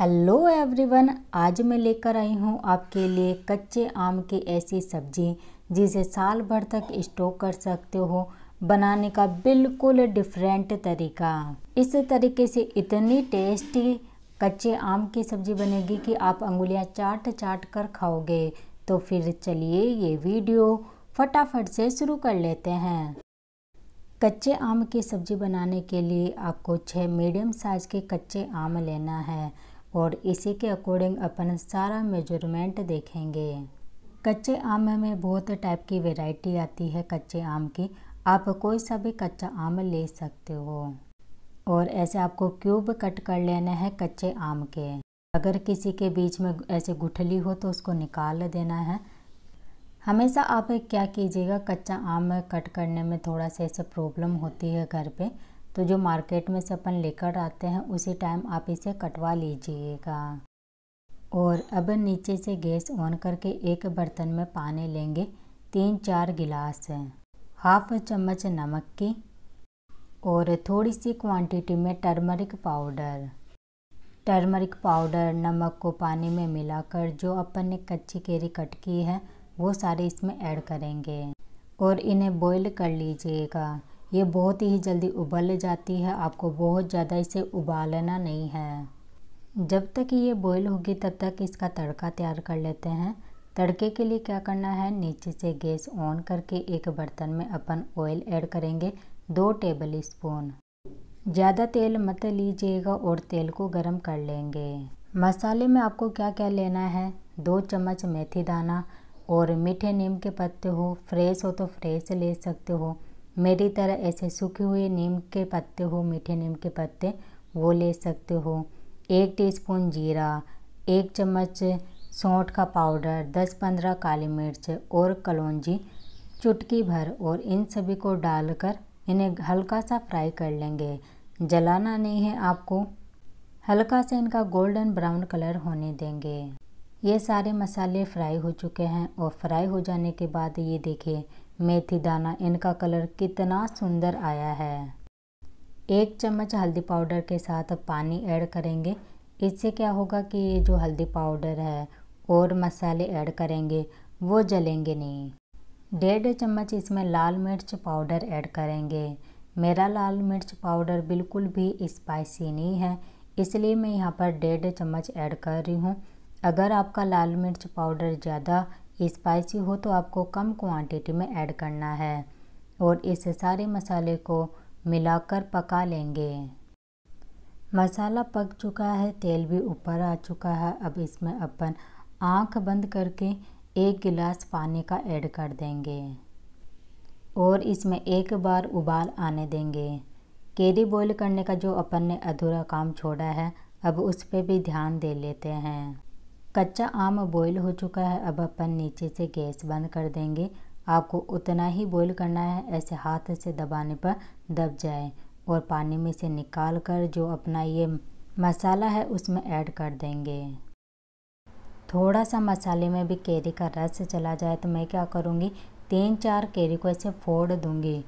hello everyone आज मैं लेकर आई हूं आपके लिए कच्चे आम की ऐसी सब्जी जिसे साल भर तक स्टोक कर सकते हो बनाने का बिल्कुल डिफरेंट तरीका इस तरीके से इतनी टेस्टी कच्चे आम की सब्जी बनेगी कि आप अंगुलियां चाट चाट कर खाओगे तो फिर चलिए ये वीडियो फटाफट से शुरू कर लेते हैं कच्चे आम की सब्जी बनाने के लिए आपको छः मीडियम साइज़ के कच्चे आम लेना है और इसी के अकॉर्डिंग अपन सारा मेजरमेंट देखेंगे कच्चे आम में बहुत टाइप की वैरायटी आती है कच्चे आम की आप कोई सा भी कच्चा आम ले सकते हो और ऐसे आपको क्यूब कट कर लेना है कच्चे आम के अगर किसी के बीच में ऐसे गुठली हो तो उसको निकाल देना है हमेशा आप क्या कीजिएगा कच्चा आम कट करने में थोड़ा सा ऐसे प्रॉब्लम होती है घर पे तो जो मार्केट में से अपन लेकर आते हैं उसी टाइम आप इसे कटवा लीजिएगा और अब नीचे से गैस ऑन करके एक बर्तन में पानी लेंगे तीन चार गिलास हाफ चम्मच नमक की और थोड़ी सी क्वांटिटी में टर्मरिक पाउडर टर्मरिक पाउडर नमक को पानी में मिलाकर जो अपन ने कच्ची केरी कट की है वो सारे इसमें ऐड करेंगे और इन्हें बॉईल कर लीजिएगा ये बहुत ही जल्दी उबल जाती है आपको बहुत ज़्यादा इसे उबालना नहीं है जब तक ये बॉईल होगी तब तक इसका तड़का तैयार कर लेते हैं तड़के के लिए क्या करना है नीचे से गैस ऑन करके एक बर्तन में अपन ऑयल ऐड करेंगे दो टेबल स्पून ज़्यादा तेल मत लीजिएगा और तेल को गर्म कर लेंगे मसाले में आपको क्या क्या लेना है दो चम्मच मेथी दाना और मीठे नीम के पत्ते हो फ्रेश हो तो फ्रेश ले सकते हो मेरी तरह ऐसे सूखे हुए नीम के पत्ते हो मीठे नीम के पत्ते वो ले सकते हो एक टीस्पून जीरा एक चम्मच सौठ का पाउडर दस पंद्रह काली मिर्च और कलौजी चुटकी भर और इन सभी को डालकर इन्हें हल्का सा फ्राई कर लेंगे जलाना नहीं है आपको हल्का से इनका गोल्डन ब्राउन कलर होने देंगे ये सारे मसाले फ्राई हो चुके हैं और फ्राई हो जाने के बाद ये देखिए मेथी दाना इनका कलर कितना सुंदर आया है एक चम्मच हल्दी पाउडर के साथ पानी ऐड करेंगे इससे क्या होगा कि ये जो हल्दी पाउडर है और मसाले ऐड करेंगे वो जलेंगे नहीं डेढ़ चम्मच इसमें लाल मिर्च पाउडर ऐड करेंगे मेरा लाल मिर्च पाउडर बिल्कुल भी स्पाइसी नहीं है इसलिए मैं यहाँ पर डेढ़ चम्मच ऐड कर रही हूँ अगर आपका लाल मिर्च पाउडर ज़्यादा स्पाइसी हो तो आपको कम क्वांटिटी में ऐड करना है और इस सारे मसाले को मिलाकर पका लेंगे मसाला पक चुका है तेल भी ऊपर आ चुका है अब इसमें अपन आँख बंद करके एक गिलास पानी का ऐड कर देंगे और इसमें एक बार उबाल आने देंगे केरी बॉईल करने का जो अपन ने अधूरा काम छोड़ा है अब उस पर भी ध्यान दे लेते हैं कच्चा आम बॉईल हो चुका है अब अपन नीचे से गैस बंद कर देंगे आपको उतना ही बॉईल करना है ऐसे हाथ से दबाने पर दब जाए और पानी में से निकाल कर जो अपना ये मसाला है उसमें ऐड कर देंगे थोड़ा सा मसाले में भी केरी का रस चला जाए तो मैं क्या करूँगी तीन चार केरी को ऐसे फोड़ दूँगी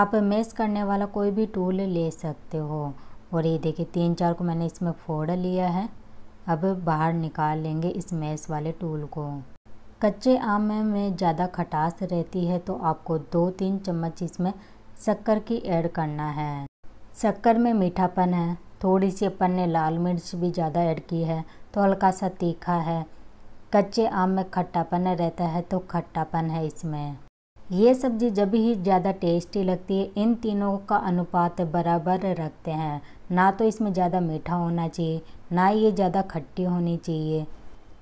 आप मेस करने वाला कोई भी टूल ले सकते हो और ये देखिए तीन चार को मैंने इसमें फोड़ लिया है अब बाहर निकाल लेंगे इस मैस वाले टूल को कच्चे आम में ज़्यादा खटास रहती है तो आपको दो तीन चम्मच इसमें शक्कर की ऐड करना है शक्कर में मीठापन है थोड़ी सी अपन ने लाल मिर्च भी ज़्यादा ऐड की है तो हल्का सा तीखा है कच्चे आम में खट्टापन रहता है तो खट्टापन है इसमें ये सब्ज़ी जब ही ज़्यादा टेस्टी लगती है इन तीनों का अनुपात बराबर रखते हैं ना तो इसमें ज़्यादा मीठा होना चाहिए ना ये ज़्यादा खट्टी होनी चाहिए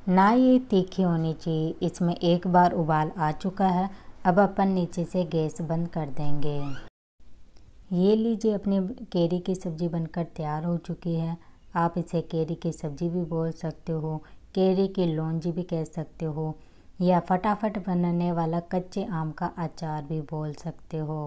ना ये तीखी होनी चाहिए इसमें एक बार उबाल आ चुका है अब अपन नीचे से गैस बंद कर देंगे ये लीजिए अपनी केरी की सब्ज़ी बनकर तैयार हो चुकी है आप इसे केरी की सब्ज़ी भी बोल सकते हो केरी की लौंजी भी कह सकते हो या फटाफट बनने वाला कच्चे आम का अचार भी बोल सकते हो